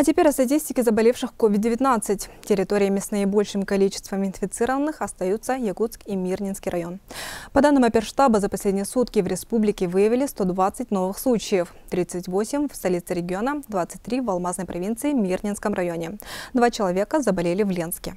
А теперь о статистике заболевших COVID-19. Территориями с наибольшим количеством инфицированных остаются Якутск и Мирнинский район. По данным оперштаба, за последние сутки в республике выявили 120 новых случаев. 38 в столице региона, 23 в Алмазной провинции Мирнинском районе. Два человека заболели в Ленске.